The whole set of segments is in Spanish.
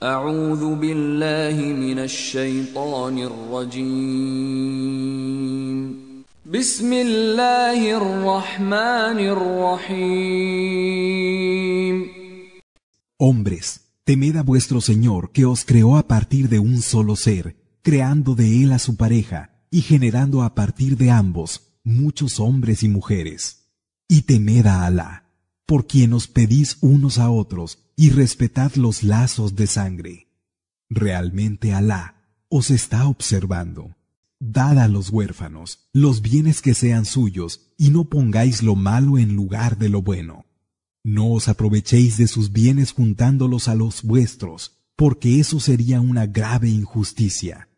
Hombres, temed a vuestro Señor que os creó a partir de un solo ser, creando de él a su pareja y generando a partir de ambos muchos hombres y mujeres. Y temed a Alá por quien os pedís unos a otros y respetad los lazos de sangre. Realmente Alá os está observando. Dad a los huérfanos los bienes que sean suyos y no pongáis lo malo en lugar de lo bueno. No os aprovechéis de sus bienes juntándolos a los vuestros, porque eso sería una grave injusticia.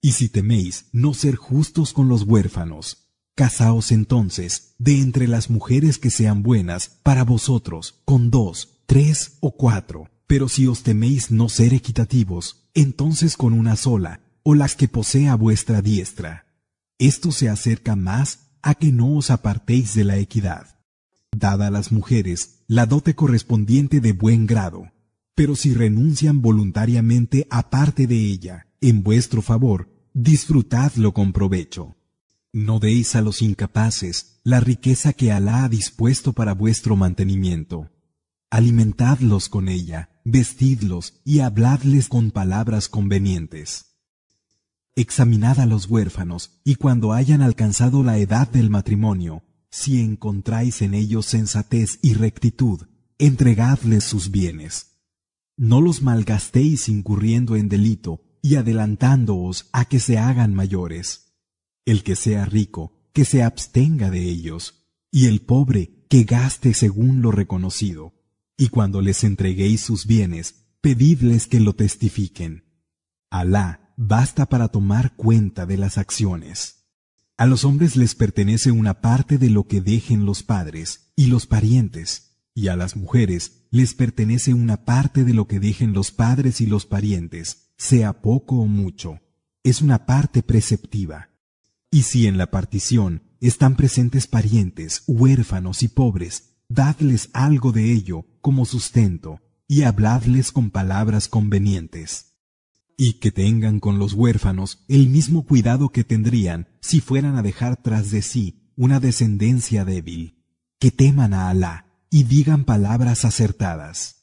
Y si teméis no ser justos con los huérfanos, Casaos entonces de entre las mujeres que sean buenas para vosotros con dos, tres o cuatro, pero si os teméis no ser equitativos, entonces con una sola, o las que posea vuestra diestra. Esto se acerca más a que no os apartéis de la equidad. Dada a las mujeres la dote correspondiente de buen grado, pero si renuncian voluntariamente a parte de ella, en vuestro favor, disfrutadlo con provecho. No deis a los incapaces la riqueza que Alá ha dispuesto para vuestro mantenimiento. Alimentadlos con ella, vestidlos y habladles con palabras convenientes. Examinad a los huérfanos y cuando hayan alcanzado la edad del matrimonio, si encontráis en ellos sensatez y rectitud, entregadles sus bienes. No los malgastéis incurriendo en delito y adelantándoos a que se hagan mayores. El que sea rico, que se abstenga de ellos, y el pobre, que gaste según lo reconocido. Y cuando les entreguéis sus bienes, pedidles que lo testifiquen. Alá basta para tomar cuenta de las acciones. A los hombres les pertenece una parte de lo que dejen los padres y los parientes, y a las mujeres les pertenece una parte de lo que dejen los padres y los parientes, sea poco o mucho. Es una parte preceptiva. Y si en la partición están presentes parientes, huérfanos y pobres, dadles algo de ello como sustento, y habladles con palabras convenientes. Y que tengan con los huérfanos el mismo cuidado que tendrían si fueran a dejar tras de sí una descendencia débil. Que teman a Alá y digan palabras acertadas.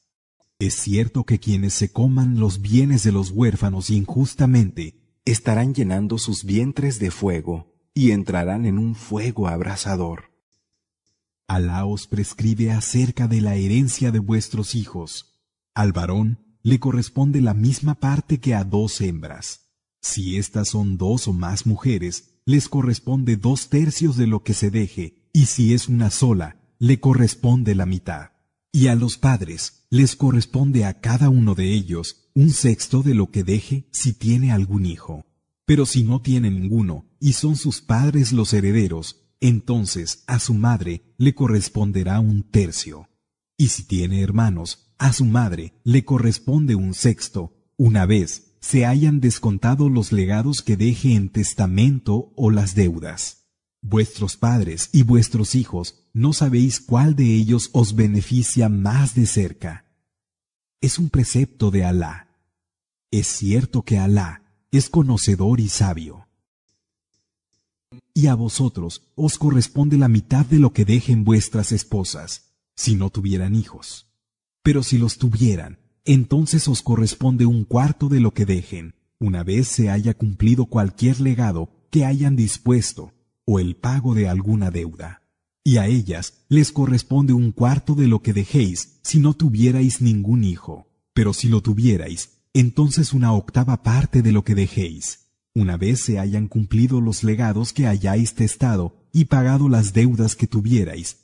Es cierto que quienes se coman los bienes de los huérfanos injustamente estarán llenando sus vientres de fuego y entrarán en un fuego abrasador. Alá os prescribe acerca de la herencia de vuestros hijos. Al varón le corresponde la misma parte que a dos hembras. Si éstas son dos o más mujeres, les corresponde dos tercios de lo que se deje, y si es una sola, le corresponde la mitad. Y a los padres les corresponde a cada uno de ellos un sexto de lo que deje si tiene algún hijo. Pero si no tiene ninguno y son sus padres los herederos, entonces a su madre le corresponderá un tercio. Y si tiene hermanos, a su madre le corresponde un sexto, una vez se hayan descontado los legados que deje en testamento o las deudas. Vuestros padres y vuestros hijos no sabéis cuál de ellos os beneficia más de cerca. Es un precepto de Alá. Es cierto que Alá es conocedor y sabio. Y a vosotros os corresponde la mitad de lo que dejen vuestras esposas, si no tuvieran hijos. Pero si los tuvieran, entonces os corresponde un cuarto de lo que dejen, una vez se haya cumplido cualquier legado que hayan dispuesto, o el pago de alguna deuda. Y a ellas les corresponde un cuarto de lo que dejéis si no tuvierais ningún hijo. Pero si lo tuvierais, entonces una octava parte de lo que dejéis, una vez se hayan cumplido los legados que hayáis testado y pagado las deudas que tuvierais.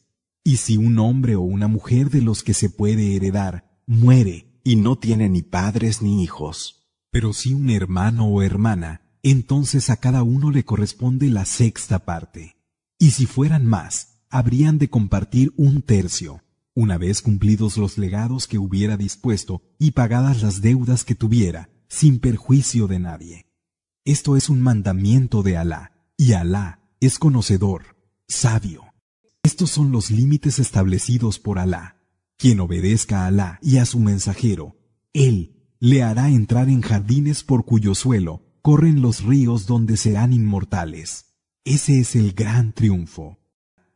Y si un hombre o una mujer de los que se puede heredar muere y no tiene ni padres ni hijos, pero si un hermano o hermana, entonces a cada uno le corresponde la sexta parte. Y si fueran más, habrían de compartir un tercio. Una vez cumplidos los legados que hubiera dispuesto y pagadas las deudas que tuviera, sin perjuicio de nadie. Esto es un mandamiento de Alá, y Alá es conocedor, sabio. Estos son los límites establecidos por Alá. Quien obedezca a Alá y a su mensajero, Él le hará entrar en jardines por cuyo suelo corren los ríos donde serán inmortales. Ese es el gran triunfo.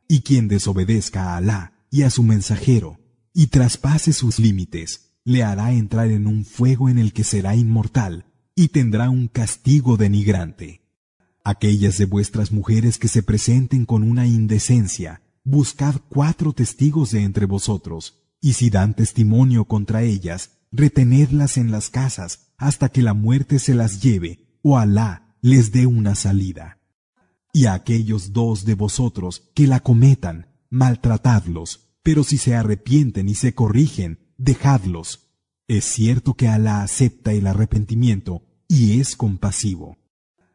Y quien desobedezca a Alá, y a su mensajero, y traspase sus límites, le hará entrar en un fuego en el que será inmortal, y tendrá un castigo denigrante. Aquellas de vuestras mujeres que se presenten con una indecencia, buscad cuatro testigos de entre vosotros, y si dan testimonio contra ellas, retenedlas en las casas hasta que la muerte se las lleve, o Alá les dé una salida. Y a aquellos dos de vosotros que la cometan, maltratadlos, pero si se arrepienten y se corrigen, dejadlos. Es cierto que Alá acepta el arrepentimiento y es compasivo.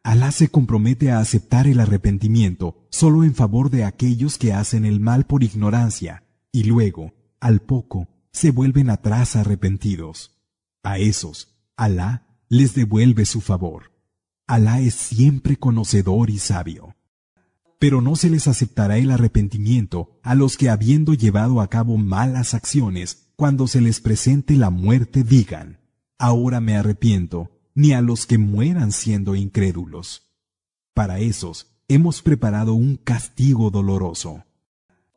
Alá se compromete a aceptar el arrepentimiento solo en favor de aquellos que hacen el mal por ignorancia, y luego, al poco, se vuelven atrás arrepentidos. A esos, Alá les devuelve su favor. Alá es siempre conocedor y sabio pero no se les aceptará el arrepentimiento a los que habiendo llevado a cabo malas acciones, cuando se les presente la muerte digan, ahora me arrepiento, ni a los que mueran siendo incrédulos. Para esos hemos preparado un castigo doloroso.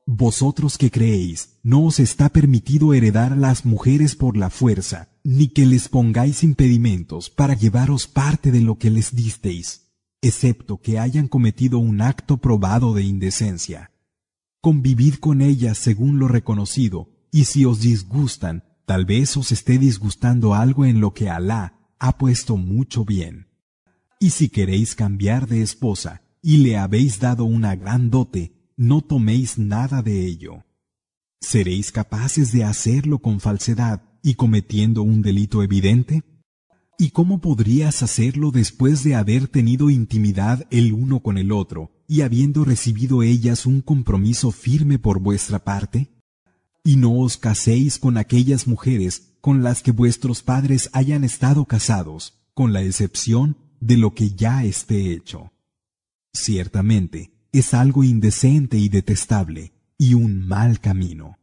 Vosotros que creéis, no os está permitido heredar a las mujeres por la fuerza, ni que les pongáis impedimentos para llevaros parte de lo que les disteis excepto que hayan cometido un acto probado de indecencia. Convivid con ellas según lo reconocido, y si os disgustan, tal vez os esté disgustando algo en lo que Alá ha puesto mucho bien. Y si queréis cambiar de esposa y le habéis dado una gran dote, no toméis nada de ello. ¿Seréis capaces de hacerlo con falsedad y cometiendo un delito evidente? ¿Y cómo podrías hacerlo después de haber tenido intimidad el uno con el otro y habiendo recibido ellas un compromiso firme por vuestra parte? Y no os caséis con aquellas mujeres con las que vuestros padres hayan estado casados, con la excepción de lo que ya esté hecho. Ciertamente, es algo indecente y detestable, y un mal camino.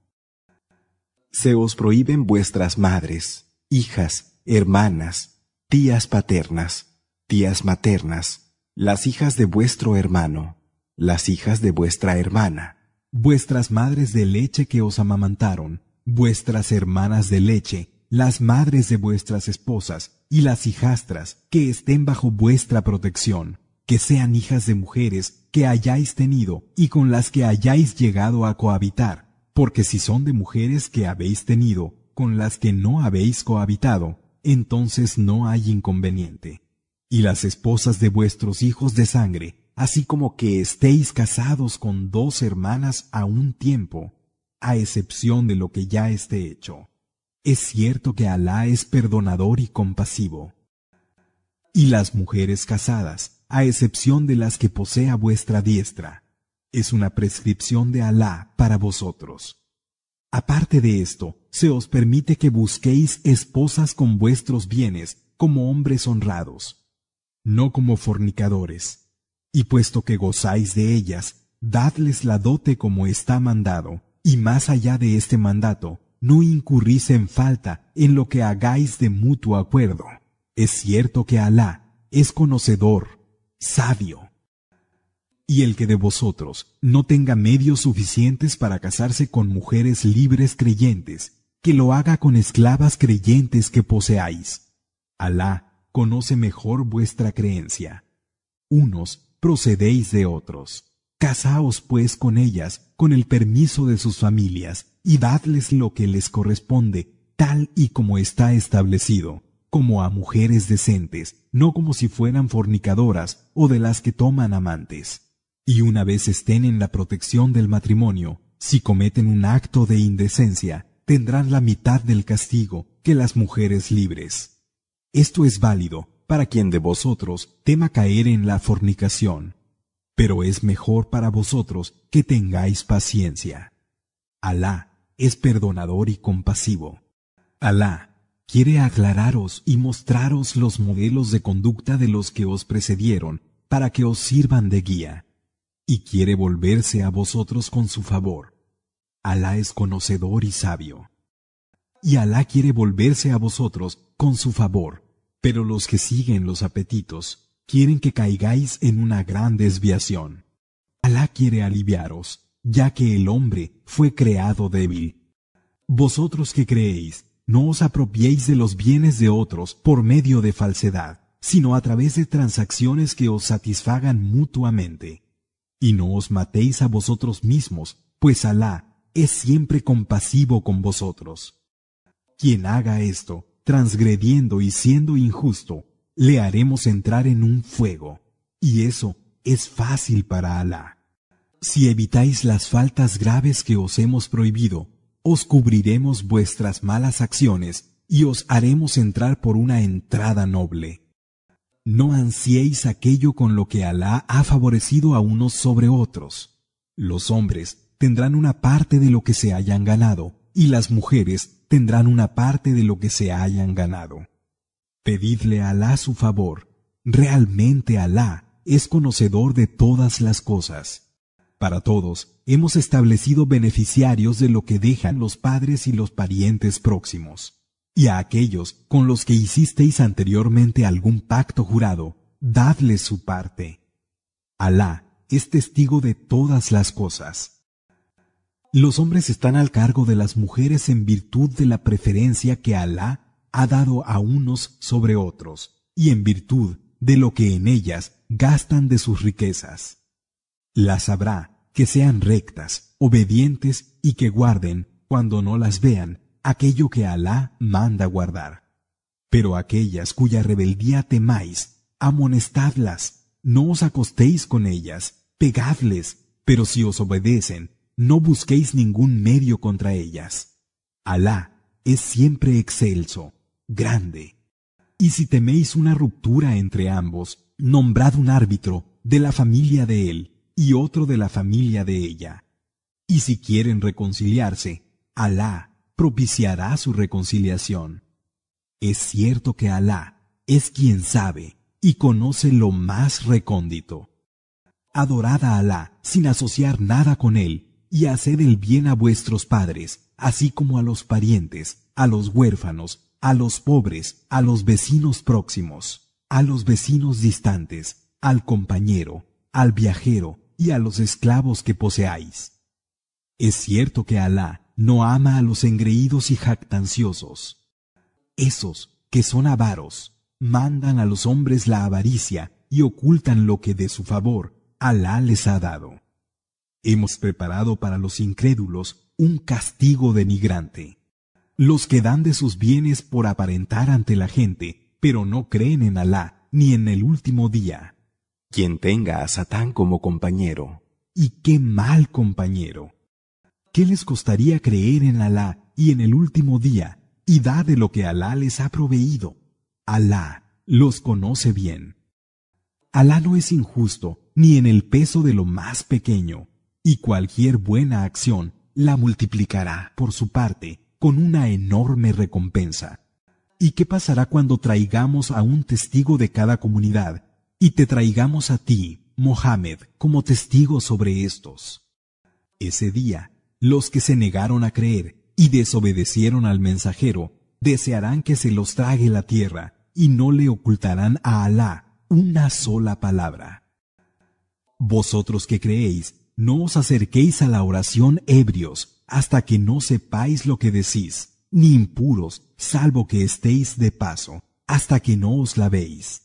Se os prohíben vuestras madres, hijas, hermanas, tías paternas, tías maternas, las hijas de vuestro hermano, las hijas de vuestra hermana, vuestras madres de leche que os amamantaron, vuestras hermanas de leche, las madres de vuestras esposas y las hijastras que estén bajo vuestra protección, que sean hijas de mujeres que hayáis tenido y con las que hayáis llegado a cohabitar, porque si son de mujeres que habéis tenido, con las que no habéis cohabitado, entonces no hay inconveniente. Y las esposas de vuestros hijos de sangre, así como que estéis casados con dos hermanas a un tiempo, a excepción de lo que ya esté hecho. Es cierto que Alá es perdonador y compasivo. Y las mujeres casadas, a excepción de las que posea vuestra diestra, es una prescripción de Alá para vosotros. Aparte de esto, se os permite que busquéis esposas con vuestros bienes, como hombres honrados, no como fornicadores. Y puesto que gozáis de ellas, dadles la dote como está mandado, y más allá de este mandato, no incurrís en falta en lo que hagáis de mutuo acuerdo. Es cierto que Alá es conocedor, sabio. Y el que de vosotros no tenga medios suficientes para casarse con mujeres libres creyentes, que lo haga con esclavas creyentes que poseáis. Alá conoce mejor vuestra creencia. Unos procedéis de otros. Casaos pues con ellas con el permiso de sus familias y dadles lo que les corresponde, tal y como está establecido, como a mujeres decentes, no como si fueran fornicadoras o de las que toman amantes. Y una vez estén en la protección del matrimonio, si cometen un acto de indecencia, tendrán la mitad del castigo que las mujeres libres. Esto es válido para quien de vosotros tema caer en la fornicación, pero es mejor para vosotros que tengáis paciencia. Alá es perdonador y compasivo. Alá quiere aclararos y mostraros los modelos de conducta de los que os precedieron para que os sirvan de guía y quiere volverse a vosotros con su favor. Alá es conocedor y sabio. Y Alá quiere volverse a vosotros con su favor, pero los que siguen los apetitos quieren que caigáis en una gran desviación. Alá quiere aliviaros, ya que el hombre fue creado débil. Vosotros que creéis, no os apropiéis de los bienes de otros por medio de falsedad, sino a través de transacciones que os satisfagan mutuamente. Y no os matéis a vosotros mismos, pues Alá es siempre compasivo con vosotros. Quien haga esto, transgrediendo y siendo injusto, le haremos entrar en un fuego, y eso es fácil para Alá. Si evitáis las faltas graves que os hemos prohibido, os cubriremos vuestras malas acciones y os haremos entrar por una entrada noble. No ansiéis aquello con lo que Alá ha favorecido a unos sobre otros. Los hombres tendrán una parte de lo que se hayan ganado, y las mujeres tendrán una parte de lo que se hayan ganado. Pedidle a Alá su favor. Realmente Alá es conocedor de todas las cosas. Para todos hemos establecido beneficiarios de lo que dejan los padres y los parientes próximos. Y a aquellos con los que hicisteis anteriormente algún pacto jurado, dadles su parte. Alá es testigo de todas las cosas. Los hombres están al cargo de las mujeres en virtud de la preferencia que Alá ha dado a unos sobre otros, y en virtud de lo que en ellas gastan de sus riquezas. Las habrá que sean rectas, obedientes y que guarden, cuando no las vean, aquello que Alá manda guardar. Pero aquellas cuya rebeldía temáis, amonestadlas, no os acostéis con ellas, pegadles, pero si os obedecen, no busquéis ningún medio contra ellas. Alá es siempre excelso, grande. Y si teméis una ruptura entre ambos, nombrad un árbitro de la familia de él y otro de la familia de ella. Y si quieren reconciliarse, Alá propiciará su reconciliación. Es cierto que Alá es quien sabe y conoce lo más recóndito. Adorad a Alá sin asociar nada con él y haced el bien a vuestros padres, así como a los parientes, a los huérfanos, a los pobres, a los vecinos próximos, a los vecinos distantes, al compañero, al viajero y a los esclavos que poseáis. Es cierto que Alá no ama a los engreídos y jactanciosos. Esos que son avaros, mandan a los hombres la avaricia y ocultan lo que de su favor Alá les ha dado. Hemos preparado para los incrédulos un castigo denigrante. Los que dan de sus bienes por aparentar ante la gente, pero no creen en Alá ni en el último día. Quien tenga a Satán como compañero. Y qué mal compañero. ¿Qué les costaría creer en Alá y en el último día y da de lo que Alá les ha proveído? Alá los conoce bien. Alá no es injusto ni en el peso de lo más pequeño, y cualquier buena acción la multiplicará por su parte con una enorme recompensa. ¿Y qué pasará cuando traigamos a un testigo de cada comunidad y te traigamos a ti, Mohammed, como testigo sobre estos? Ese día los que se negaron a creer y desobedecieron al mensajero desearán que se los trague la tierra y no le ocultarán a Alá una sola palabra. Vosotros que creéis, no os acerquéis a la oración ebrios hasta que no sepáis lo que decís, ni impuros, salvo que estéis de paso, hasta que no os lavéis.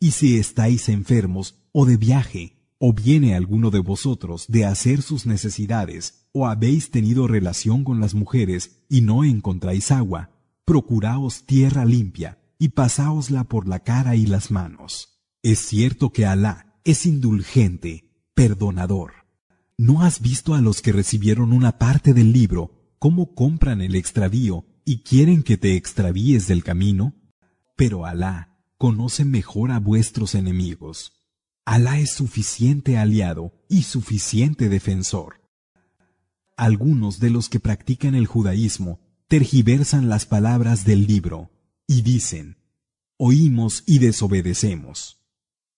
Y si estáis enfermos o de viaje, ¿O viene alguno de vosotros de hacer sus necesidades, o habéis tenido relación con las mujeres y no encontráis agua? Procuraos tierra limpia y pasáosla por la cara y las manos. Es cierto que Alá es indulgente, perdonador. ¿No has visto a los que recibieron una parte del libro cómo compran el extravío y quieren que te extravíes del camino? Pero Alá conoce mejor a vuestros enemigos. Alá es suficiente aliado y suficiente defensor. Algunos de los que practican el judaísmo tergiversan las palabras del libro y dicen, oímos y desobedecemos.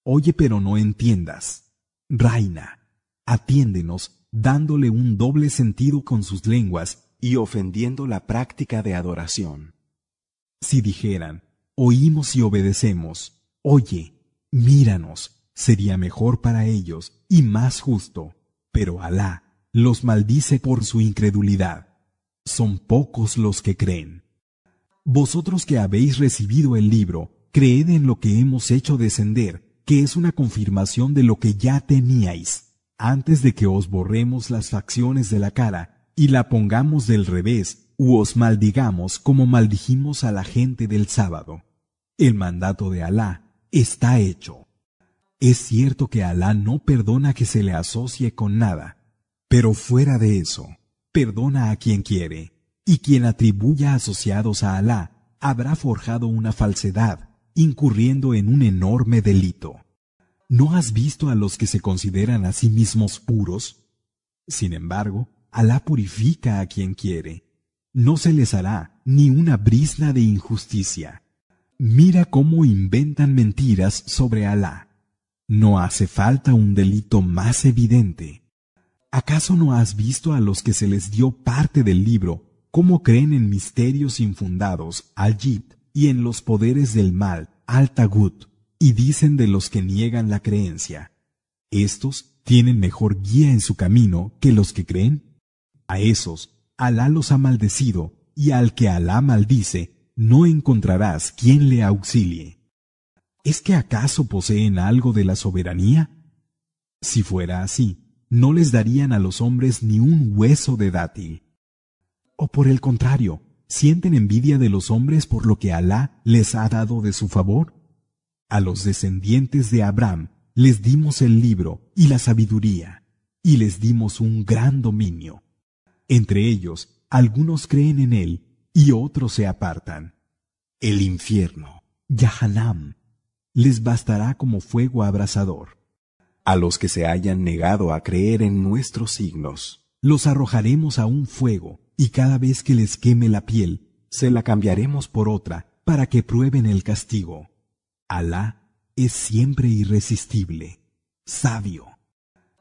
Oye pero no entiendas. Reina, atiéndenos dándole un doble sentido con sus lenguas y ofendiendo la práctica de adoración. Si dijeran, oímos y obedecemos, oye, míranos sería mejor para ellos y más justo, pero Alá los maldice por su incredulidad. Son pocos los que creen. Vosotros que habéis recibido el libro, creed en lo que hemos hecho descender, que es una confirmación de lo que ya teníais, antes de que os borremos las facciones de la cara y la pongamos del revés u os maldigamos como maldijimos a la gente del sábado. El mandato de Alá está hecho. Es cierto que Alá no perdona que se le asocie con nada, pero fuera de eso, perdona a quien quiere, y quien atribuya asociados a Alá habrá forjado una falsedad, incurriendo en un enorme delito. ¿No has visto a los que se consideran a sí mismos puros? Sin embargo, Alá purifica a quien quiere. No se les hará ni una brisna de injusticia. Mira cómo inventan mentiras sobre Alá. No hace falta un delito más evidente. ¿Acaso no has visto a los que se les dio parte del libro cómo creen en misterios infundados al Jit y en los poderes del mal al Tagut y dicen de los que niegan la creencia? ¿Estos tienen mejor guía en su camino que los que creen? A esos Alá los ha maldecido y al que Alá maldice no encontrarás quien le auxilie. ¿Es que acaso poseen algo de la soberanía? Si fuera así, no les darían a los hombres ni un hueso de dátil. O por el contrario, sienten envidia de los hombres por lo que Alá les ha dado de su favor. A los descendientes de Abraham les dimos el libro y la sabiduría, y les dimos un gran dominio. Entre ellos, algunos creen en él y otros se apartan. El infierno, Yahalam, les bastará como fuego abrasador. A los que se hayan negado a creer en nuestros signos, los arrojaremos a un fuego, y cada vez que les queme la piel, se la cambiaremos por otra, para que prueben el castigo. Alá es siempre irresistible, sabio.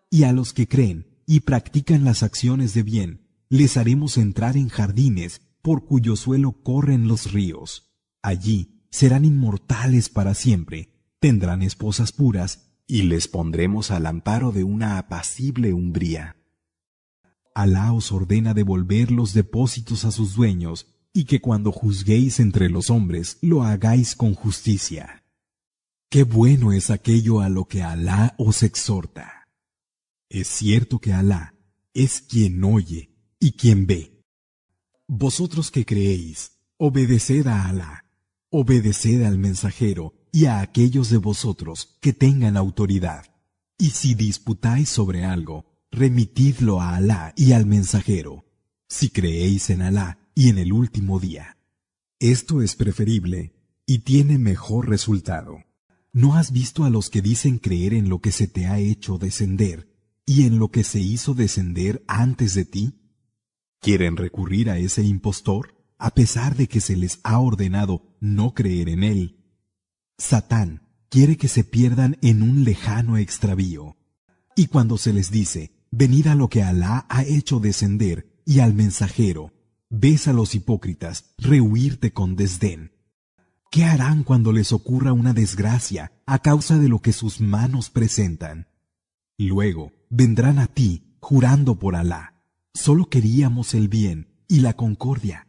Y a los que creen y practican las acciones de bien, les haremos entrar en jardines por cuyo suelo corren los ríos. Allí serán inmortales para siempre, tendrán esposas puras, y les pondremos al amparo de una apacible umbría. Alá os ordena devolver los depósitos a sus dueños, y que cuando juzguéis entre los hombres lo hagáis con justicia. Qué bueno es aquello a lo que Alá os exhorta. Es cierto que Alá es quien oye y quien ve. Vosotros que creéis, obedeced a Alá Obedeced al mensajero y a aquellos de vosotros que tengan autoridad. Y si disputáis sobre algo, remitidlo a Alá y al mensajero, si creéis en Alá y en el último día. Esto es preferible y tiene mejor resultado. ¿No has visto a los que dicen creer en lo que se te ha hecho descender y en lo que se hizo descender antes de ti? ¿Quieren recurrir a ese impostor? a pesar de que se les ha ordenado no creer en él. Satán quiere que se pierdan en un lejano extravío. Y cuando se les dice, venid a lo que Alá ha hecho descender y al mensajero, ves a los hipócritas rehuirte con desdén. ¿Qué harán cuando les ocurra una desgracia a causa de lo que sus manos presentan? Luego vendrán a ti jurando por Alá. Solo queríamos el bien y la concordia.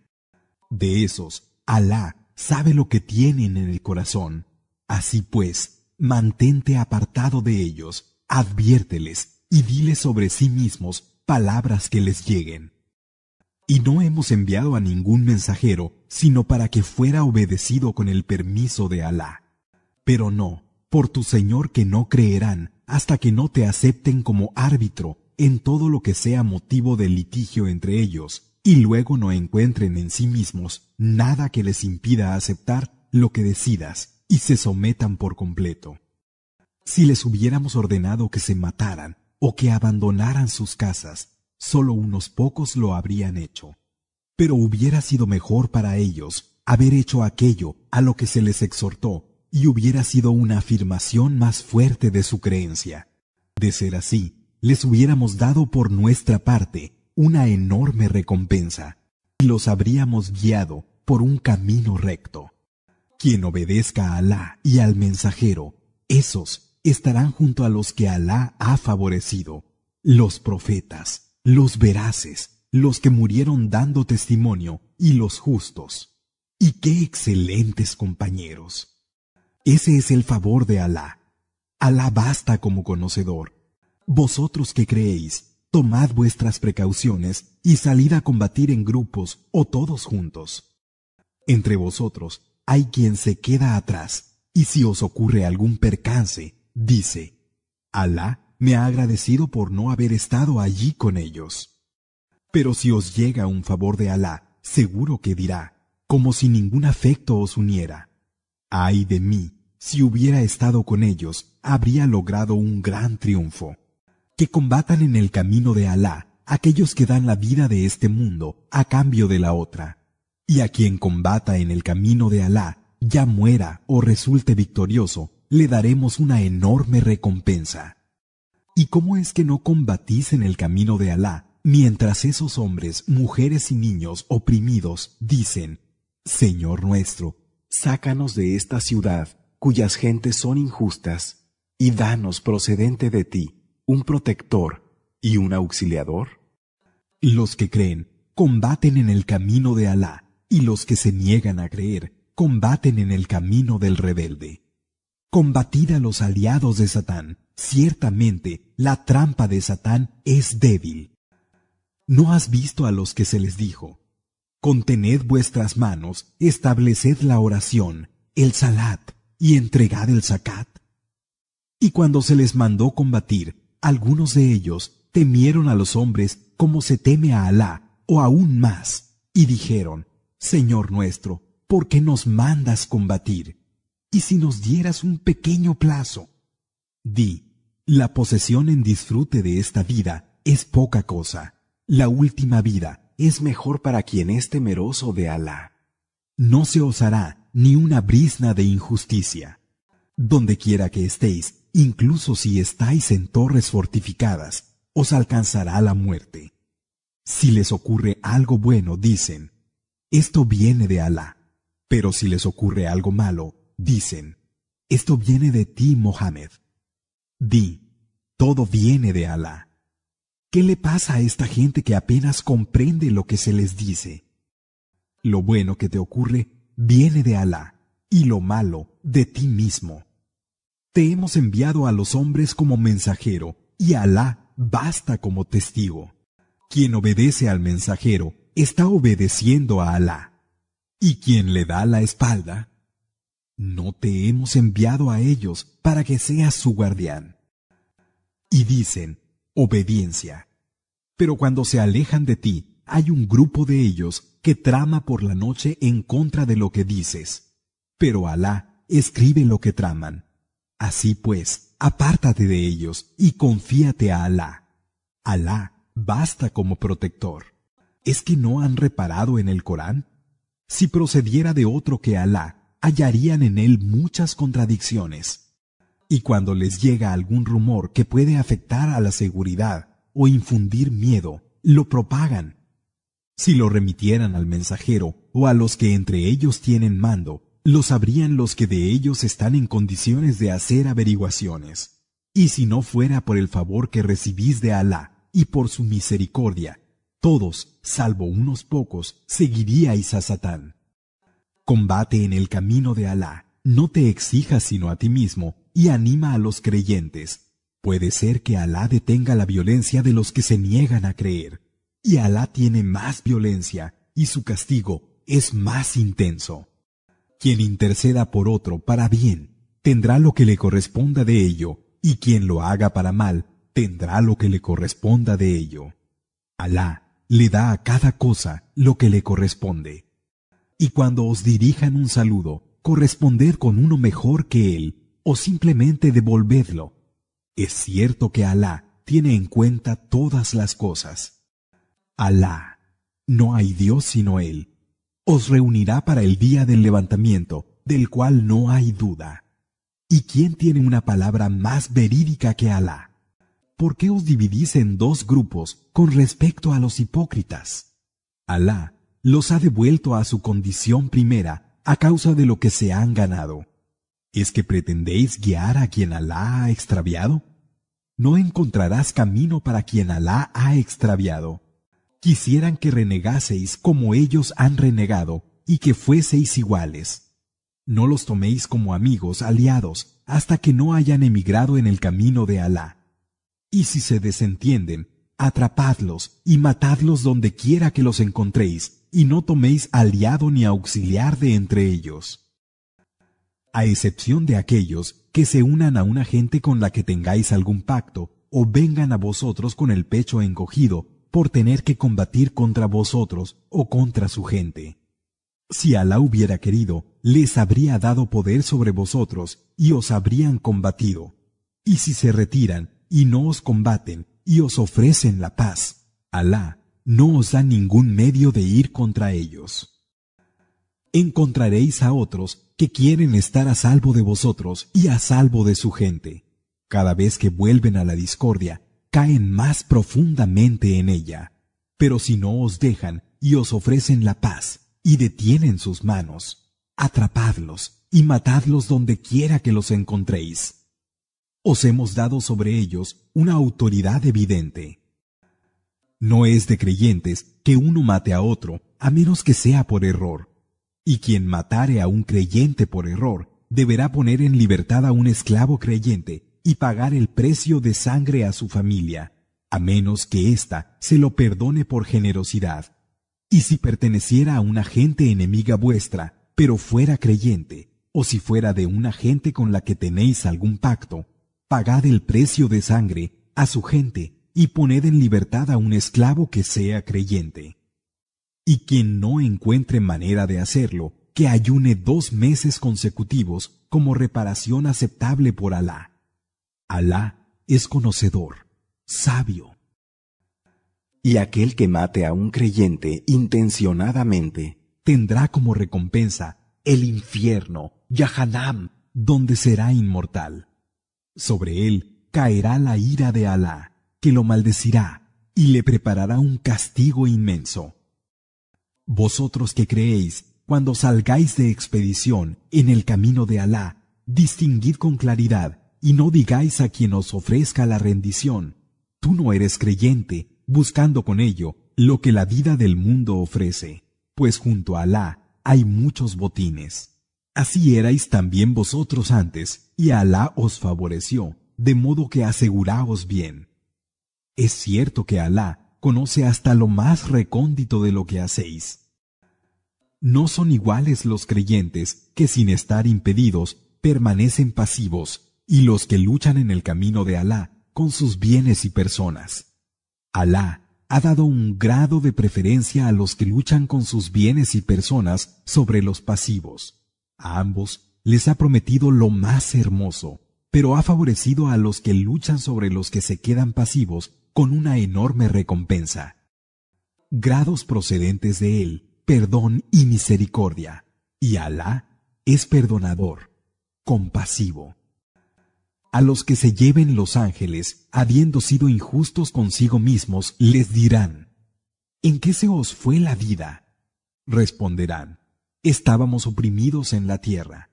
De esos, Alá sabe lo que tienen en el corazón. Así pues, mantente apartado de ellos, adviérteles y diles sobre sí mismos palabras que les lleguen. Y no hemos enviado a ningún mensajero sino para que fuera obedecido con el permiso de Alá. Pero no, por tu Señor que no creerán hasta que no te acepten como árbitro en todo lo que sea motivo de litigio entre ellos, y luego no encuentren en sí mismos nada que les impida aceptar lo que decidas y se sometan por completo. Si les hubiéramos ordenado que se mataran o que abandonaran sus casas, sólo unos pocos lo habrían hecho. Pero hubiera sido mejor para ellos haber hecho aquello a lo que se les exhortó y hubiera sido una afirmación más fuerte de su creencia. De ser así, les hubiéramos dado por nuestra parte una enorme recompensa y los habríamos guiado por un camino recto. Quien obedezca a Alá y al mensajero, esos estarán junto a los que Alá ha favorecido, los profetas, los veraces, los que murieron dando testimonio y los justos. Y qué excelentes compañeros. Ese es el favor de Alá. Alá basta como conocedor. Vosotros que creéis, tomad vuestras precauciones y salid a combatir en grupos o todos juntos. Entre vosotros hay quien se queda atrás, y si os ocurre algún percance, dice, Alá me ha agradecido por no haber estado allí con ellos. Pero si os llega un favor de Alá, seguro que dirá, como si ningún afecto os uniera. Ay de mí, si hubiera estado con ellos, habría logrado un gran triunfo que combatan en el camino de Alá aquellos que dan la vida de este mundo a cambio de la otra. Y a quien combata en el camino de Alá, ya muera o resulte victorioso, le daremos una enorme recompensa. ¿Y cómo es que no combatís en el camino de Alá mientras esos hombres, mujeres y niños oprimidos dicen, Señor nuestro, sácanos de esta ciudad cuyas gentes son injustas, y danos procedente de ti un protector y un auxiliador? Los que creen combaten en el camino de Alá y los que se niegan a creer combaten en el camino del rebelde. Combatid a los aliados de Satán. Ciertamente, la trampa de Satán es débil. ¿No has visto a los que se les dijo? Contened vuestras manos, estableced la oración, el salat, y entregad el zakat. Y cuando se les mandó combatir, algunos de ellos temieron a los hombres como se teme a Alá, o aún más, y dijeron, Señor nuestro, ¿por qué nos mandas combatir? ¿Y si nos dieras un pequeño plazo? Di, la posesión en disfrute de esta vida es poca cosa. La última vida es mejor para quien es temeroso de Alá. No se osará ni una brizna de injusticia. Donde quiera que estéis, Incluso si estáis en torres fortificadas, os alcanzará la muerte. Si les ocurre algo bueno, dicen, esto viene de Alá. Pero si les ocurre algo malo, dicen, esto viene de ti, Mohammed. Di, todo viene de Alá. ¿Qué le pasa a esta gente que apenas comprende lo que se les dice? Lo bueno que te ocurre viene de Alá y lo malo de ti mismo. Te hemos enviado a los hombres como mensajero, y Alá basta como testigo. Quien obedece al mensajero está obedeciendo a Alá, y quien le da la espalda, no te hemos enviado a ellos para que seas su guardián. Y dicen, obediencia. Pero cuando se alejan de ti, hay un grupo de ellos que trama por la noche en contra de lo que dices. Pero Alá escribe lo que traman. Así pues, apártate de ellos y confíate a Alá. Alá basta como protector. ¿Es que no han reparado en el Corán? Si procediera de otro que Alá, hallarían en él muchas contradicciones. Y cuando les llega algún rumor que puede afectar a la seguridad o infundir miedo, lo propagan. Si lo remitieran al mensajero o a los que entre ellos tienen mando, lo sabrían los que de ellos están en condiciones de hacer averiguaciones. Y si no fuera por el favor que recibís de Alá y por su misericordia, todos, salvo unos pocos, seguiríais a Satán. Combate en el camino de Alá, no te exijas sino a ti mismo y anima a los creyentes. Puede ser que Alá detenga la violencia de los que se niegan a creer. Y Alá tiene más violencia y su castigo es más intenso. Quien interceda por otro para bien, tendrá lo que le corresponda de ello, y quien lo haga para mal, tendrá lo que le corresponda de ello. Alá le da a cada cosa lo que le corresponde. Y cuando os dirijan un saludo, corresponded con uno mejor que él, o simplemente devolvedlo. Es cierto que Alá tiene en cuenta todas las cosas. Alá, no hay Dios sino Él os reunirá para el día del levantamiento, del cual no hay duda. ¿Y quién tiene una palabra más verídica que Alá? ¿Por qué os dividís en dos grupos con respecto a los hipócritas? Alá los ha devuelto a su condición primera a causa de lo que se han ganado. ¿Es que pretendéis guiar a quien Alá ha extraviado? No encontrarás camino para quien Alá ha extraviado quisieran que renegaseis como ellos han renegado y que fueseis iguales. No los toméis como amigos, aliados, hasta que no hayan emigrado en el camino de Alá. Y si se desentienden, atrapadlos y matadlos donde quiera que los encontréis, y no toméis aliado ni auxiliar de entre ellos. A excepción de aquellos que se unan a una gente con la que tengáis algún pacto, o vengan a vosotros con el pecho encogido por tener que combatir contra vosotros o contra su gente. Si Alá hubiera querido, les habría dado poder sobre vosotros y os habrían combatido. Y si se retiran y no os combaten y os ofrecen la paz, Alá no os da ningún medio de ir contra ellos. Encontraréis a otros que quieren estar a salvo de vosotros y a salvo de su gente. Cada vez que vuelven a la discordia, caen más profundamente en ella. Pero si no os dejan y os ofrecen la paz y detienen sus manos, atrapadlos y matadlos donde quiera que los encontréis. Os hemos dado sobre ellos una autoridad evidente. No es de creyentes que uno mate a otro a menos que sea por error. Y quien matare a un creyente por error deberá poner en libertad a un esclavo creyente y pagar el precio de sangre a su familia, a menos que ésta se lo perdone por generosidad. Y si perteneciera a una gente enemiga vuestra, pero fuera creyente, o si fuera de una gente con la que tenéis algún pacto, pagad el precio de sangre a su gente y poned en libertad a un esclavo que sea creyente. Y quien no encuentre manera de hacerlo, que ayune dos meses consecutivos como reparación aceptable por Alá. Alá es conocedor, sabio. Y aquel que mate a un creyente intencionadamente tendrá como recompensa el infierno, Yahanam, donde será inmortal. Sobre él caerá la ira de Alá, que lo maldecirá y le preparará un castigo inmenso. Vosotros que creéis, cuando salgáis de expedición en el camino de Alá, distinguid con claridad y no digáis a quien os ofrezca la rendición, tú no eres creyente, buscando con ello lo que la vida del mundo ofrece, pues junto a Alá hay muchos botines. Así erais también vosotros antes, y Alá os favoreció, de modo que aseguraos bien. Es cierto que Alá conoce hasta lo más recóndito de lo que hacéis. No son iguales los creyentes que sin estar impedidos permanecen pasivos y los que luchan en el camino de Alá con sus bienes y personas. Alá ha dado un grado de preferencia a los que luchan con sus bienes y personas sobre los pasivos. A ambos les ha prometido lo más hermoso, pero ha favorecido a los que luchan sobre los que se quedan pasivos con una enorme recompensa. Grados procedentes de Él, perdón y misericordia. Y Alá es perdonador, compasivo. A los que se lleven los ángeles, habiendo sido injustos consigo mismos, les dirán, ¿en qué se os fue la vida? Responderán, estábamos oprimidos en la tierra.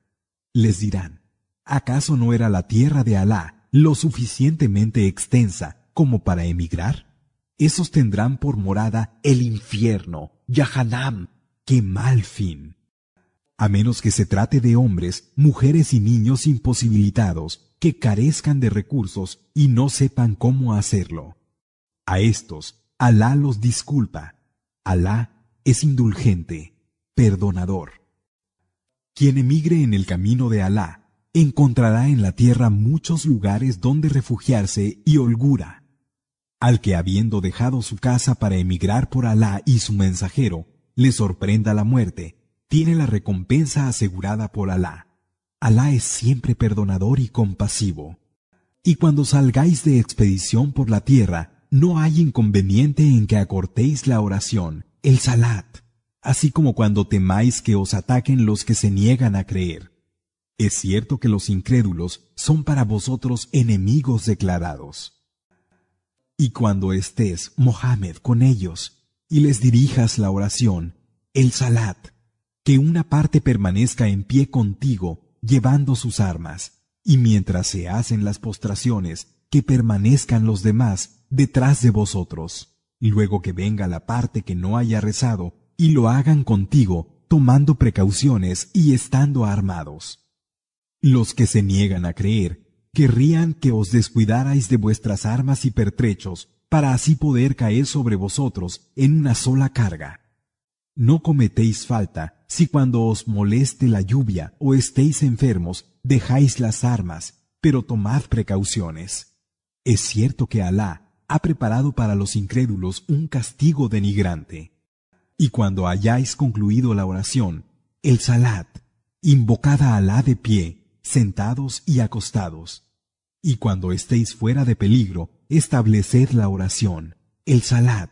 Les dirán, ¿acaso no era la tierra de Alá lo suficientemente extensa como para emigrar? Esos tendrán por morada el infierno, Yahanam, qué mal fin. A menos que se trate de hombres, mujeres y niños imposibilitados, que carezcan de recursos y no sepan cómo hacerlo. A estos, Alá los disculpa. Alá es indulgente, perdonador. Quien emigre en el camino de Alá, encontrará en la tierra muchos lugares donde refugiarse y holgura. Al que habiendo dejado su casa para emigrar por Alá y su mensajero, le sorprenda la muerte, tiene la recompensa asegurada por Alá. Alá es siempre perdonador y compasivo. Y cuando salgáis de expedición por la tierra, no hay inconveniente en que acortéis la oración, el salat, así como cuando temáis que os ataquen los que se niegan a creer. Es cierto que los incrédulos son para vosotros enemigos declarados. Y cuando estés, Mohammed, con ellos, y les dirijas la oración, el salat, que una parte permanezca en pie contigo llevando sus armas, y mientras se hacen las postraciones, que permanezcan los demás detrás de vosotros, luego que venga la parte que no haya rezado, y lo hagan contigo, tomando precauciones y estando armados. Los que se niegan a creer, querrían que os descuidarais de vuestras armas y pertrechos, para así poder caer sobre vosotros en una sola carga. No cometéis falta si cuando os moleste la lluvia o estéis enfermos, dejáis las armas, pero tomad precauciones. Es cierto que Alá ha preparado para los incrédulos un castigo denigrante. Y cuando hayáis concluido la oración, el salat, invocad a Alá de pie, sentados y acostados. Y cuando estéis fuera de peligro, estableced la oración, el salat.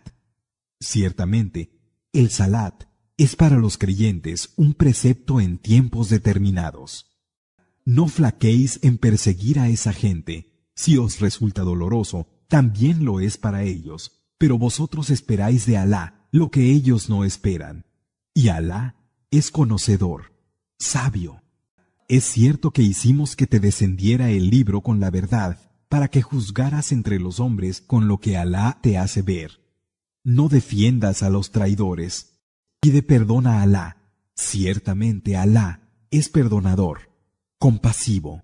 Ciertamente, el salat es para los creyentes un precepto en tiempos determinados. No flaquéis en perseguir a esa gente. Si os resulta doloroso, también lo es para ellos. Pero vosotros esperáis de Alá lo que ellos no esperan. Y Alá es conocedor, sabio. Es cierto que hicimos que te descendiera el libro con la verdad, para que juzgaras entre los hombres con lo que Alá te hace ver. No defiendas a los traidores. Pide perdón a Alá. Ciertamente Alá es perdonador, compasivo.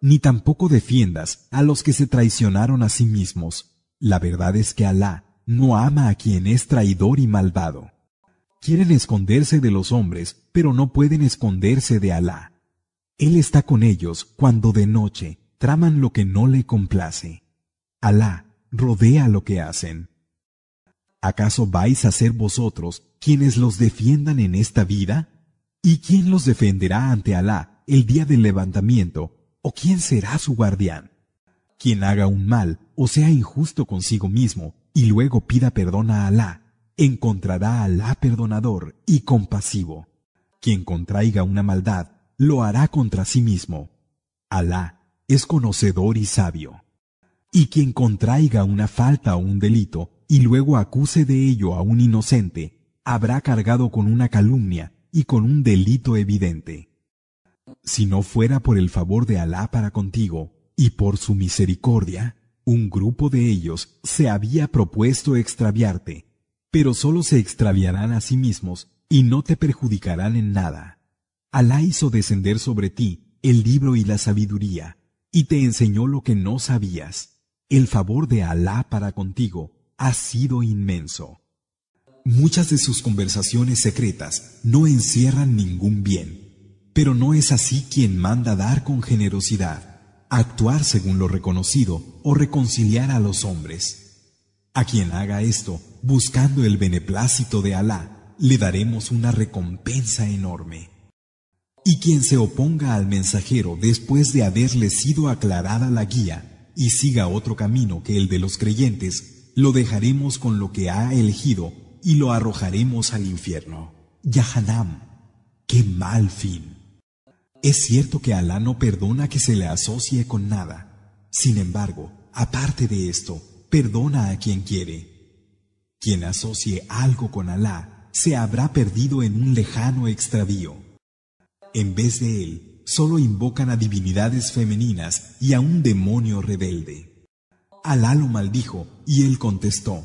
Ni tampoco defiendas a los que se traicionaron a sí mismos. La verdad es que Alá no ama a quien es traidor y malvado. Quieren esconderse de los hombres, pero no pueden esconderse de Alá. Él está con ellos cuando de noche traman lo que no le complace. Alá rodea lo que hacen. ¿Acaso vais a ser vosotros quienes los defiendan en esta vida? ¿Y quién los defenderá ante Alá el día del levantamiento? ¿O quién será su guardián? Quien haga un mal o sea injusto consigo mismo y luego pida perdón a Alá, encontrará a Alá perdonador y compasivo. Quien contraiga una maldad, lo hará contra sí mismo. Alá es conocedor y sabio. Y quien contraiga una falta o un delito y luego acuse de ello a un inocente, habrá cargado con una calumnia y con un delito evidente. Si no fuera por el favor de Alá para contigo y por su misericordia, un grupo de ellos se había propuesto extraviarte, pero sólo se extraviarán a sí mismos y no te perjudicarán en nada. Alá hizo descender sobre ti el libro y la sabiduría, y te enseñó lo que no sabías. El favor de Alá para contigo ha sido inmenso. Muchas de sus conversaciones secretas no encierran ningún bien, pero no es así quien manda dar con generosidad, actuar según lo reconocido o reconciliar a los hombres. A quien haga esto, buscando el beneplácito de Alá, le daremos una recompensa enorme. Y quien se oponga al mensajero después de haberle sido aclarada la guía y siga otro camino que el de los creyentes, lo dejaremos con lo que ha elegido y lo arrojaremos al infierno. Yahanam, qué mal fin. Es cierto que Alá no perdona que se le asocie con nada. Sin embargo, aparte de esto, perdona a quien quiere. Quien asocie algo con Alá se habrá perdido en un lejano extravío. En vez de él, solo invocan a divinidades femeninas y a un demonio rebelde. Alá lo maldijo y él contestó,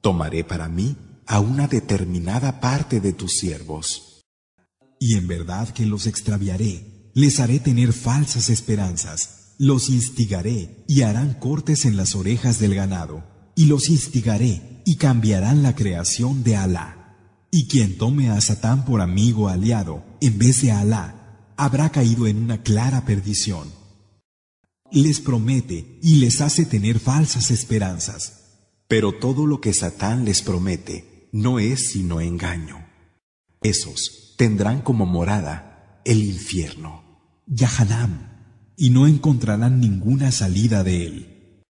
Tomaré para mí a una determinada parte de tus siervos. Y en verdad que los extraviaré, les haré tener falsas esperanzas, los instigaré y harán cortes en las orejas del ganado, y los instigaré y cambiarán la creación de Alá. Y quien tome a Satán por amigo aliado, en vez de Alá, habrá caído en una clara perdición. Les promete y les hace tener falsas esperanzas. Pero todo lo que Satán les promete, no es sino engaño. Esos tendrán como morada el infierno, Yahanam, y no encontrarán ninguna salida de él.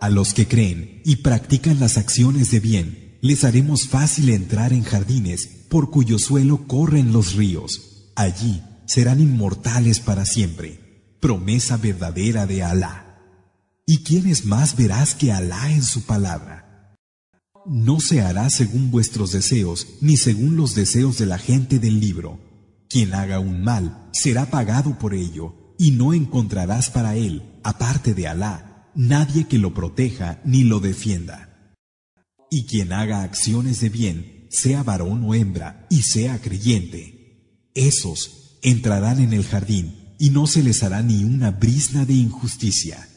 A los que creen y practican las acciones de bien, les haremos fácil entrar en jardines por cuyo suelo corren los ríos. Allí serán inmortales para siempre. Promesa verdadera de Alá. ¿Y quién es más veraz que Alá en su palabra? No se hará según vuestros deseos, ni según los deseos de la gente del libro. Quien haga un mal será pagado por ello, y no encontrarás para él, aparte de Alá, nadie que lo proteja ni lo defienda. Y quien haga acciones de bien, sea varón o hembra, y sea creyente, esos entrarán en el jardín, y no se les hará ni una brisna de injusticia.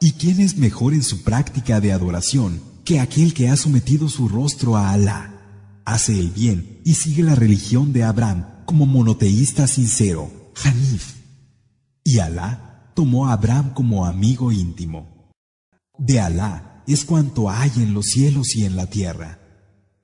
¿Y quién es mejor en su práctica de adoración? que aquel que ha sometido su rostro a Alá hace el bien y sigue la religión de Abraham como monoteísta sincero, Hanif. Y Alá tomó a Abraham como amigo íntimo. De Alá es cuanto hay en los cielos y en la tierra.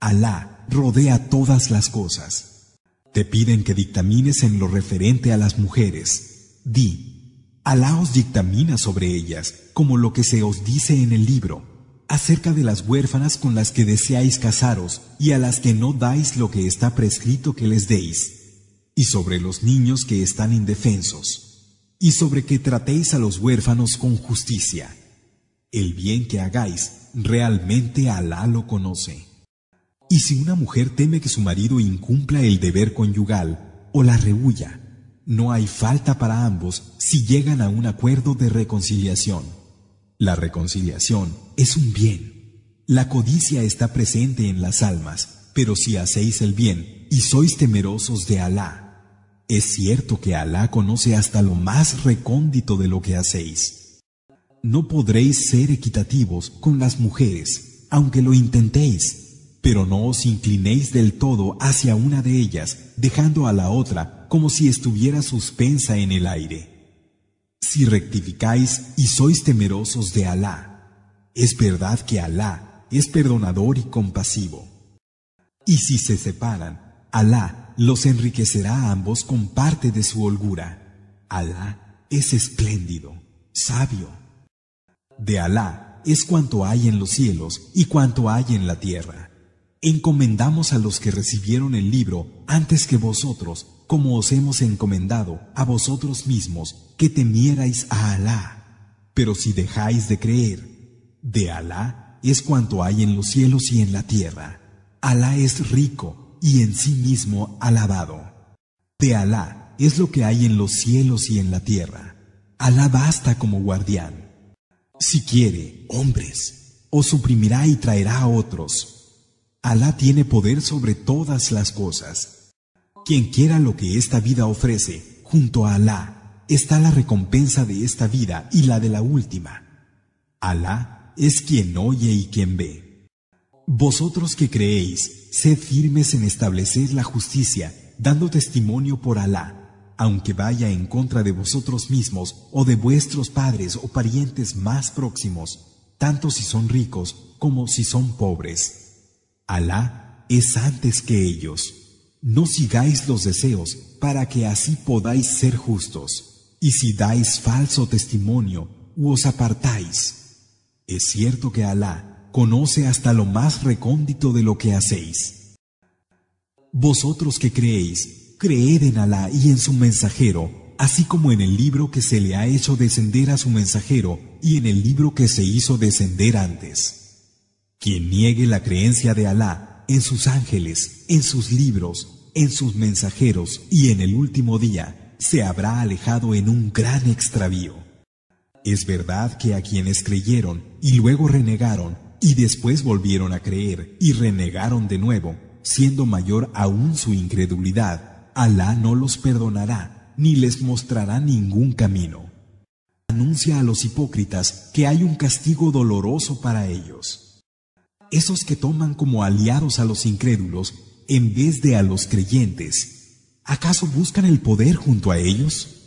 Alá rodea todas las cosas. Te piden que dictamines en lo referente a las mujeres. Di, Alá os dictamina sobre ellas como lo que se os dice en el libro acerca de las huérfanas con las que deseáis casaros y a las que no dais lo que está prescrito que les deis, y sobre los niños que están indefensos, y sobre que tratéis a los huérfanos con justicia. El bien que hagáis, realmente Alá lo conoce. Y si una mujer teme que su marido incumpla el deber conyugal o la rehuya, no hay falta para ambos si llegan a un acuerdo de reconciliación. La reconciliación es un bien. La codicia está presente en las almas, pero si hacéis el bien y sois temerosos de Alá, es cierto que Alá conoce hasta lo más recóndito de lo que hacéis. No podréis ser equitativos con las mujeres, aunque lo intentéis, pero no os inclinéis del todo hacia una de ellas, dejando a la otra como si estuviera suspensa en el aire. Si rectificáis y sois temerosos de Alá, es verdad que Alá es perdonador y compasivo. Y si se separan, Alá los enriquecerá a ambos con parte de su holgura. Alá es espléndido, sabio. De Alá es cuanto hay en los cielos y cuanto hay en la tierra. Encomendamos a los que recibieron el libro antes que vosotros como os hemos encomendado a vosotros mismos que temierais a Alá. Pero si dejáis de creer, de Alá es cuanto hay en los cielos y en la tierra. Alá es rico y en sí mismo alabado. De Alá es lo que hay en los cielos y en la tierra. Alá basta como guardián. Si quiere, hombres, os suprimirá y traerá a otros. Alá tiene poder sobre todas las cosas. Quien quiera lo que esta vida ofrece, junto a Alá, está la recompensa de esta vida y la de la última. Alá es quien oye y quien ve. Vosotros que creéis, sed firmes en establecer la justicia, dando testimonio por Alá, aunque vaya en contra de vosotros mismos o de vuestros padres o parientes más próximos, tanto si son ricos como si son pobres. Alá es antes que ellos. No sigáis los deseos para que así podáis ser justos. Y si dais falso testimonio u os apartáis, es cierto que Alá conoce hasta lo más recóndito de lo que hacéis. Vosotros que creéis, creed en Alá y en su mensajero, así como en el libro que se le ha hecho descender a su mensajero y en el libro que se hizo descender antes. Quien niegue la creencia de Alá, en sus ángeles, en sus libros, en sus mensajeros y en el último día se habrá alejado en un gran extravío. Es verdad que a quienes creyeron y luego renegaron y después volvieron a creer y renegaron de nuevo, siendo mayor aún su incredulidad, Alá no los perdonará ni les mostrará ningún camino. Anuncia a los hipócritas que hay un castigo doloroso para ellos esos que toman como aliados a los incrédulos en vez de a los creyentes, ¿acaso buscan el poder junto a ellos?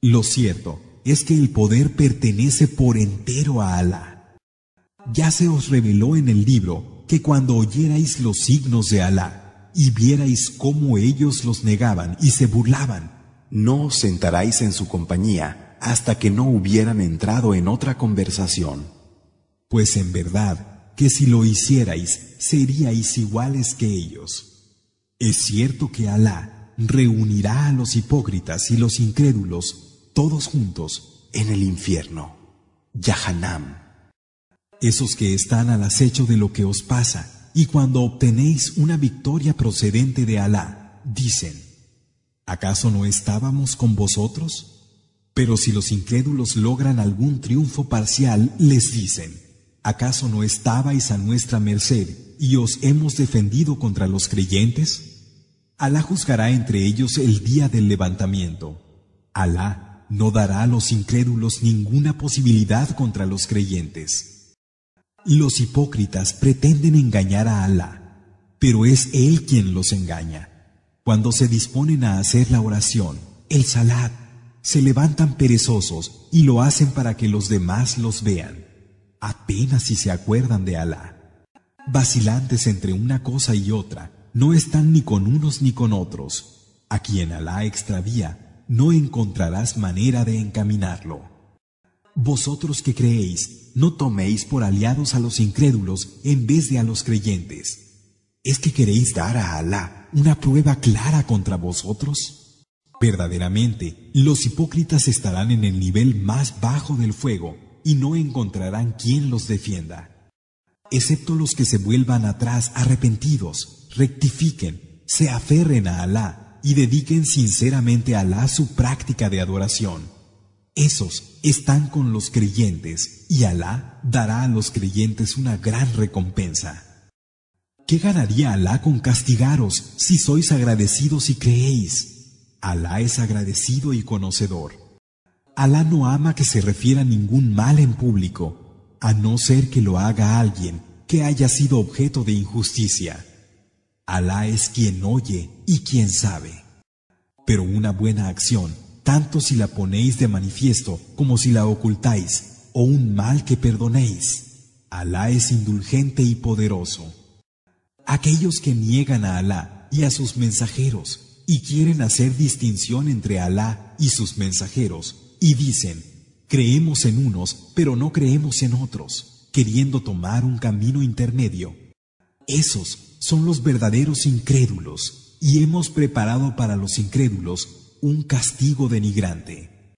Lo cierto es que el poder pertenece por entero a Alá. Ya se os reveló en el libro que cuando oyerais los signos de Alá y vierais cómo ellos los negaban y se burlaban, no os sentaráis en su compañía hasta que no hubieran entrado en otra conversación. Pues en verdad, que si lo hicierais seríais iguales que ellos. Es cierto que Alá reunirá a los hipócritas y los incrédulos todos juntos en el infierno, Yahanam. Esos que están al acecho de lo que os pasa, y cuando obtenéis una victoria procedente de Alá, dicen, ¿acaso no estábamos con vosotros? Pero si los incrédulos logran algún triunfo parcial, les dicen, ¿Acaso no estabais a nuestra merced y os hemos defendido contra los creyentes? Alá juzgará entre ellos el día del levantamiento. Alá no dará a los incrédulos ninguna posibilidad contra los creyentes. Los hipócritas pretenden engañar a Alá, pero es Él quien los engaña. Cuando se disponen a hacer la oración, el salat, se levantan perezosos y lo hacen para que los demás los vean apenas si se acuerdan de Alá. Vacilantes entre una cosa y otra, no están ni con unos ni con otros. A quien Alá extravía, no encontrarás manera de encaminarlo. Vosotros que creéis, no toméis por aliados a los incrédulos en vez de a los creyentes. ¿Es que queréis dar a Alá una prueba clara contra vosotros? Verdaderamente, los hipócritas estarán en el nivel más bajo del fuego y no encontrarán quien los defienda, excepto los que se vuelvan atrás arrepentidos, rectifiquen, se aferren a Alá y dediquen sinceramente a Alá su práctica de adoración. Esos están con los creyentes y Alá dará a los creyentes una gran recompensa. ¿Qué ganaría Alá con castigaros si sois agradecidos y creéis? Alá es agradecido y conocedor. Alá no ama que se refiera ningún mal en público, a no ser que lo haga alguien que haya sido objeto de injusticia. Alá es quien oye y quien sabe. Pero una buena acción, tanto si la ponéis de manifiesto como si la ocultáis, o un mal que perdonéis, Alá es indulgente y poderoso. Aquellos que niegan a Alá y a sus mensajeros y quieren hacer distinción entre Alá y sus mensajeros, y dicen, creemos en unos, pero no creemos en otros, queriendo tomar un camino intermedio. Esos son los verdaderos incrédulos, y hemos preparado para los incrédulos un castigo denigrante.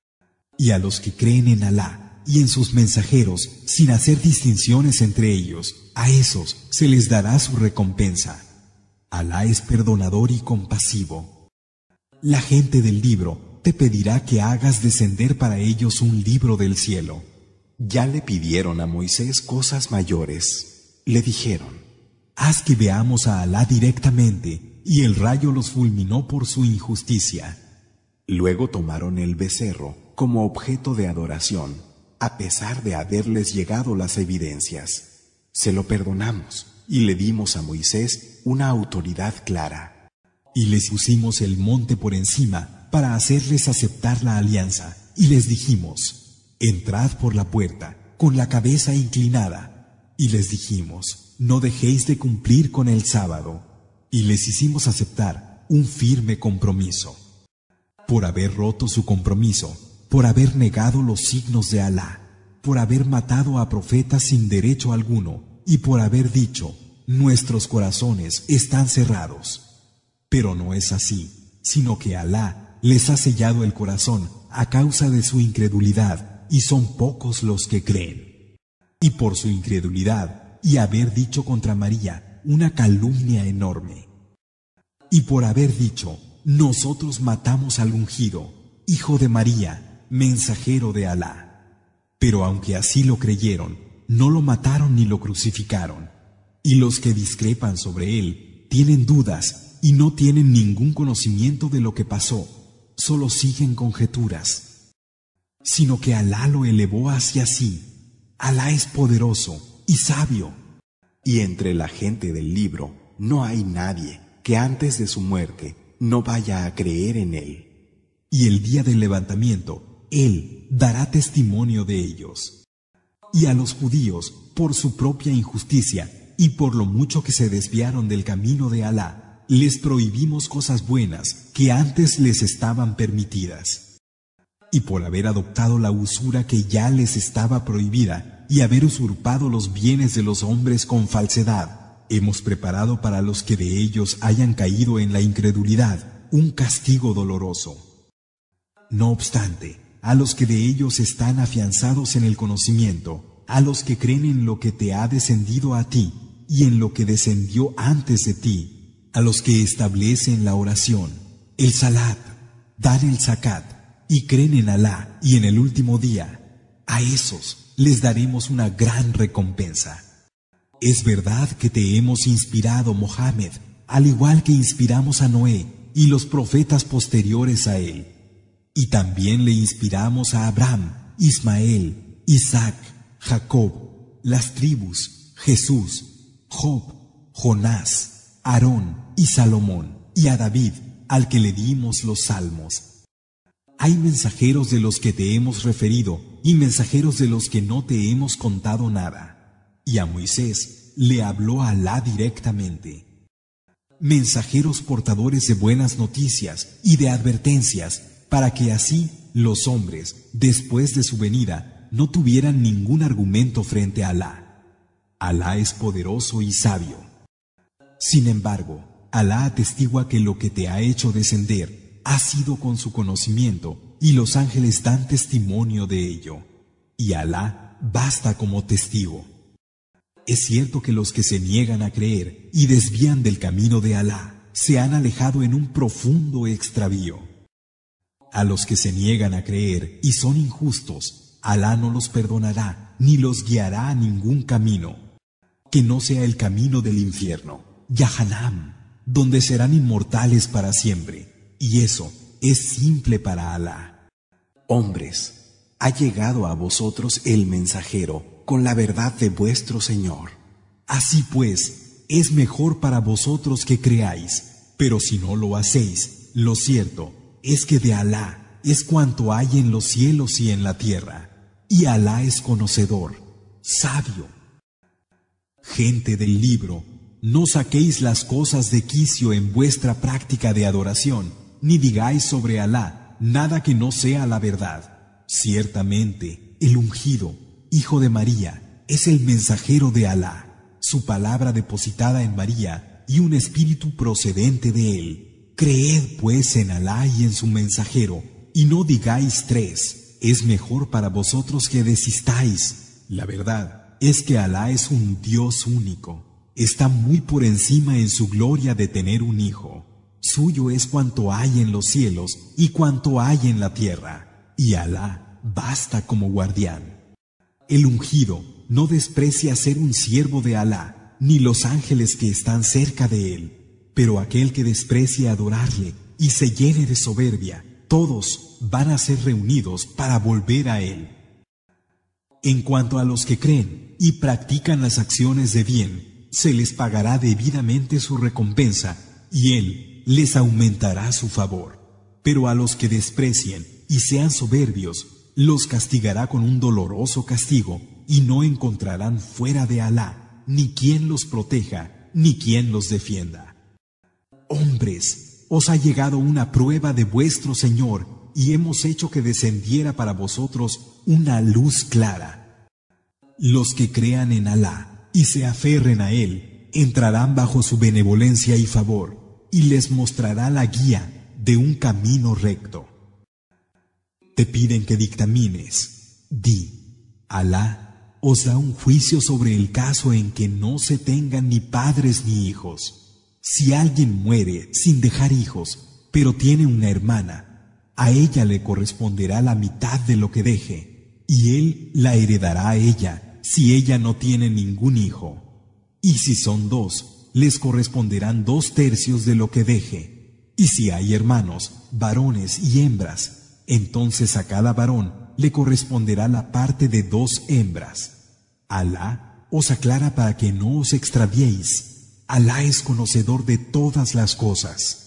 Y a los que creen en Alá y en sus mensajeros, sin hacer distinciones entre ellos, a esos se les dará su recompensa. Alá es perdonador y compasivo. La gente del libro te pedirá que hagas descender para ellos un libro del cielo. Ya le pidieron a Moisés cosas mayores. Le dijeron, haz que veamos a Alá directamente, y el rayo los fulminó por su injusticia. Luego tomaron el becerro como objeto de adoración, a pesar de haberles llegado las evidencias. Se lo perdonamos y le dimos a Moisés una autoridad clara. Y les pusimos el monte por encima para hacerles aceptar la alianza, y les dijimos, entrad por la puerta, con la cabeza inclinada, y les dijimos, no dejéis de cumplir con el sábado, y les hicimos aceptar un firme compromiso. Por haber roto su compromiso, por haber negado los signos de Alá, por haber matado a profetas sin derecho alguno, y por haber dicho, nuestros corazones están cerrados. Pero no es así, sino que Alá les ha sellado el corazón a causa de su incredulidad, y son pocos los que creen. Y por su incredulidad y haber dicho contra María una calumnia enorme. Y por haber dicho, nosotros matamos al ungido, hijo de María, mensajero de Alá. Pero aunque así lo creyeron, no lo mataron ni lo crucificaron. Y los que discrepan sobre él tienen dudas y no tienen ningún conocimiento de lo que pasó solo siguen conjeturas, sino que Alá lo elevó hacia sí. Alá es poderoso y sabio. Y entre la gente del libro no hay nadie que antes de su muerte no vaya a creer en él. Y el día del levantamiento, él dará testimonio de ellos. Y a los judíos, por su propia injusticia y por lo mucho que se desviaron del camino de Alá, les prohibimos cosas buenas que antes les estaban permitidas. Y por haber adoptado la usura que ya les estaba prohibida y haber usurpado los bienes de los hombres con falsedad, hemos preparado para los que de ellos hayan caído en la incredulidad un castigo doloroso. No obstante, a los que de ellos están afianzados en el conocimiento, a los que creen en lo que te ha descendido a ti y en lo que descendió antes de ti, a los que establecen la oración, el salat, dan el zakat y creen en Alá y en el último día, a esos les daremos una gran recompensa. Es verdad que te hemos inspirado, Mohammed, al igual que inspiramos a Noé y los profetas posteriores a él. Y también le inspiramos a Abraham, Ismael, Isaac, Jacob, las tribus, Jesús, Job, Jonás, Aarón, y Salomón, y a David, al que le dimos los salmos. Hay mensajeros de los que te hemos referido y mensajeros de los que no te hemos contado nada. Y a Moisés le habló Alá directamente. Mensajeros portadores de buenas noticias y de advertencias para que así los hombres, después de su venida, no tuvieran ningún argumento frente a Alá. Alá es poderoso y sabio. Sin embargo, Alá atestigua que lo que te ha hecho descender ha sido con su conocimiento y los ángeles dan testimonio de ello. Y Alá basta como testigo. Es cierto que los que se niegan a creer y desvían del camino de Alá se han alejado en un profundo extravío. A los que se niegan a creer y son injustos, Alá no los perdonará ni los guiará a ningún camino, que no sea el camino del infierno, Yahanam donde serán inmortales para siempre, y eso es simple para Alá. Hombres, ha llegado a vosotros el mensajero con la verdad de vuestro Señor. Así pues, es mejor para vosotros que creáis, pero si no lo hacéis, lo cierto es que de Alá es cuanto hay en los cielos y en la tierra, y Alá es conocedor, sabio. Gente del libro, no saquéis las cosas de quicio en vuestra práctica de adoración, ni digáis sobre Alá nada que no sea la verdad. Ciertamente, el ungido, hijo de María, es el mensajero de Alá, su palabra depositada en María y un espíritu procedente de él. Creed pues en Alá y en su mensajero, y no digáis tres, es mejor para vosotros que desistáis. La verdad es que Alá es un Dios único está muy por encima en su gloria de tener un hijo. Suyo es cuanto hay en los cielos y cuanto hay en la tierra, y Alá basta como guardián. El ungido no desprecia ser un siervo de Alá, ni los ángeles que están cerca de él, pero aquel que desprecia adorarle y se llene de soberbia, todos van a ser reunidos para volver a él. En cuanto a los que creen y practican las acciones de bien, se les pagará debidamente su recompensa y Él les aumentará su favor. Pero a los que desprecien y sean soberbios, los castigará con un doloroso castigo y no encontrarán fuera de Alá ni quien los proteja ni quien los defienda. Hombres, os ha llegado una prueba de vuestro Señor y hemos hecho que descendiera para vosotros una luz clara. Los que crean en Alá, y se aferren a Él, entrarán bajo su benevolencia y favor, y les mostrará la guía de un camino recto. Te piden que dictamines, di, Alá os da un juicio sobre el caso en que no se tengan ni padres ni hijos. Si alguien muere sin dejar hijos, pero tiene una hermana, a ella le corresponderá la mitad de lo que deje, y él la heredará a ella si ella no tiene ningún hijo. Y si son dos, les corresponderán dos tercios de lo que deje. Y si hay hermanos, varones y hembras, entonces a cada varón le corresponderá la parte de dos hembras. Alá os aclara para que no os extraviéis. Alá es conocedor de todas las cosas.